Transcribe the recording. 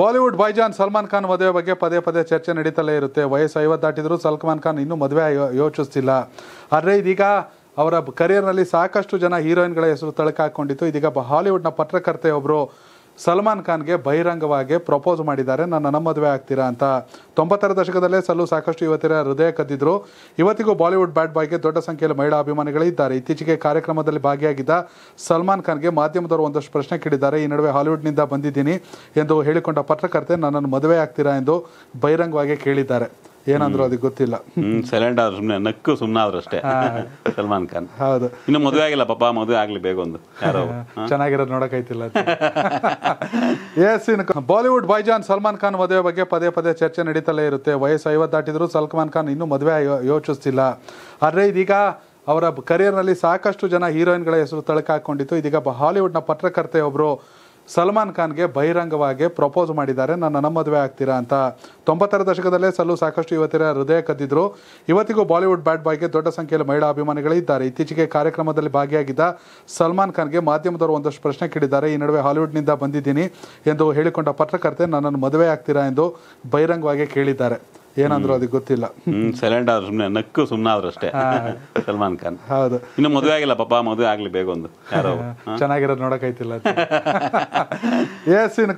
Bollywood Bhaijaan Salman Khan ಮದುವೆ ಬಗ್ಗೆ ಪದೇ ಪದೇ ಚರ್ಚೆ ನಡೀತಲೇ ಇರುತ್ತೆ ವಯಸ್ಸು ಐವತ್ತು ದಾಟಿದ್ರು ಸಲ್ಮಾನ್ ಖಾನ್ ಇನ್ನೂ ಮದುವೆ ಯೋಚಿಸ್ತಿಲ್ಲ ಆದರೆ ಇದೀಗ ಅವರ ಕರಿಯರ್ನಲ್ಲಿ ಸಾಕಷ್ಟು ಜನ ಹೀರೋಯಿನ್ಗಳ ಹೆಸರು ಹಾಕೊಂಡಿತ್ತು ಇದೀಗ ಹಾಲಿವುಡ್ನ ಪತ್ರಕರ್ತೆಯೊಬ್ಬರು ಸಲ್ಮಾನ್ ಖಾನ್ಗೆ ಬಹಿರಂಗವಾಗಿ ಪ್ರಪೋಸ್ ಮಾಡಿದ್ದಾರೆ ನನ್ನ ನಮ್ಮ ಮದುವೆ ಆಗ್ತೀರಾ ಅಂತ ತೊಂಬತ್ತರ ದಶಕದಲ್ಲೇ ಸಲ್ಲು ಸಾಕಷ್ಟು ಯುವತಿಯರ ಹೃದಯ ಕದ್ದಿದ್ರು ಇವತ್ತಿಗೂ ಬಾಲಿವುಡ್ ಬ್ಯಾಟ್ ಬಾಯ್ಗೆ ದೊಡ್ಡ ಸಂಖ್ಯೆಯಲ್ಲಿ ಮಹಿಳಾ ಇದ್ದಾರೆ ಇತ್ತೀಚೆಗೆ ಕಾರ್ಯಕ್ರಮದಲ್ಲಿ ಭಾಗಿಯಾಗಿದ್ದ ಸಲ್ಮಾನ್ ಖಾನ್ಗೆ ಮಾಧ್ಯಮದವರು ಒಂದಷ್ಟು ಪ್ರಶ್ನೆ ಕೇಳಿದ್ದಾರೆ ಈ ನಡುವೆ ಹಾಲಿವುಡ್ನಿಂದ ಬಂದಿದ್ದೀನಿ ಎಂದು ಹೇಳಿಕೊಂಡ ಪತ್ರಕರ್ತೆ ನನ್ನನ್ನು ಮದುವೆ ಆಗ್ತೀರಾ ಎಂದು ಬಹಿರಂಗವಾಗಿ ಕೇಳಿದ್ದಾರೆ ಏನಂದ್ರು ಅದಕ್ಕೆ ಗೊತ್ತಿಲ್ಲ ಸೈಲೆಂಟ್ ಆದ್ರೆ ಸುಮ್ಮನೆ ನಕ್ಕು ಸುಮ್ಮನೆ ಅಷ್ಟೇ ಸಲ್ಮಾನ್ ಖಾನ್ ಹೌದು ಇನ್ನು ಮದುವೆ ಆಗಿಲ್ಲ ಪಾಪ ಮದುವೆ ಆಗ್ಲಿ ಒಂದು ಯಾರೋ ಚೆನ್ನಾಗಿರೋದು ಐತಿಲ್ಲ ಎಸ್ ಇನ್ನು ಬಾಲಿವುಡ್ ಬೈಜಾನ್ ಸಲ್ಮಾನ್ ಖಾನ್ ಮದುವೆ ಬಗ್ಗೆ ಪದೇ ಪದೇ ಚರ್ಚೆ ನಡೀತಲೇ ಇರುತ್ತೆ ವಯಸ್ಸು ಐವತ್ತು ದಾಟಿದ್ರು ಸಲ್ಮಾನ್ ಖಾನ್ ಇನ್ನೂ ಮದುವೆ ಯೋಚಿಸ್ತಿಲ್ಲ ಆದ್ರೆ ಇದೀಗ ಅವರ ನಲ್ಲಿ ಸಾಕಷ್ಟು ಜನ ಹೀರೋಯಿನ್ಗಳ ಹೆಸರು ತಳಕಾಕೊಂಡಿತ್ತು ಇದೀಗ ಹಾಲಿವುಡ್ನ ಪತ್ರಕರ್ತೆಯೊಬ್ರು ಸಲ್ಮಾನ್ ಖಾನ್ಗೆ ಬಹಿರಂಗವಾಗಿ ಪ್ರಪೋಸ್ ಮಾಡಿದ್ದಾರೆ ನನ್ನ ನಮ್ಮ ಮದುವೆ ಆಗ್ತೀರಾ ಅಂತ ತೊಂಬತ್ತರ ದಶಕದಲ್ಲೇ ಸಲ್ಲು ಸಾಕಷ್ಟು ಯುವತಿಯರ ಹೃದಯ ಕದ್ದಿದ್ರು ಇವತ್ತಿಗೂ ಬಾಲಿವುಡ್ ಬ್ಯಾಟ್ ಬಾಯ್ಗೆ ದೊಡ್ಡ ಸಂಖ್ಯೆಯಲ್ಲಿ ಮಹಿಳಾ ಇದ್ದಾರೆ ಇತ್ತೀಚೆಗೆ ಕಾರ್ಯಕ್ರಮದಲ್ಲಿ ಭಾಗಿಯಾಗಿದ್ದ ಸಲ್ಮಾನ್ ಖಾನ್ಗೆ ಮಾಧ್ಯಮದವರು ಒಂದಷ್ಟು ಪ್ರಶ್ನೆ ಕೇಳಿದ್ದಾರೆ ಈ ನಡುವೆ ಹಾಲಿವುಡ್ನಿಂದ ಬಂದಿದ್ದೀನಿ ಎಂದು ಹೇಳಿಕೊಂಡ ಪತ್ರಕರ್ತೆ ನನ್ನನ್ನು ಮದುವೆ ಆಗ್ತೀರಾ ಎಂದು ಬಹಿರಂಗವಾಗಿ ಕೇಳಿದ್ದಾರೆ ಏನಂದ್ರು ಅದಕ್ಕೆ ಗೊತ್ತಿಲ್ಲ ಸೈಲೆಂಟ್ ಆದ್ರೆ ಸುಮ್ಮನೆ ನಕ್ಕು ಸುಮ್ನ ಆದ್ರಷ್ಟೇ ಅಷ್ಟೇ ಸಲ್ಮಾನ್ ಖಾನ್ ಹೌದು ಇನ್ನು ಮದುವೆ ಆಗಿಲ್ಲ ಪಾಪ ಮದುವೆ ಆಗ್ಲಿ ಬೇಗ ಒಂದು ಯಾರೋ ಚೆನ್ನಾಗಿರೋದು ನೋಡಕ್ ಐತಿಲ್ಲ ಎಸ್ ಇನ್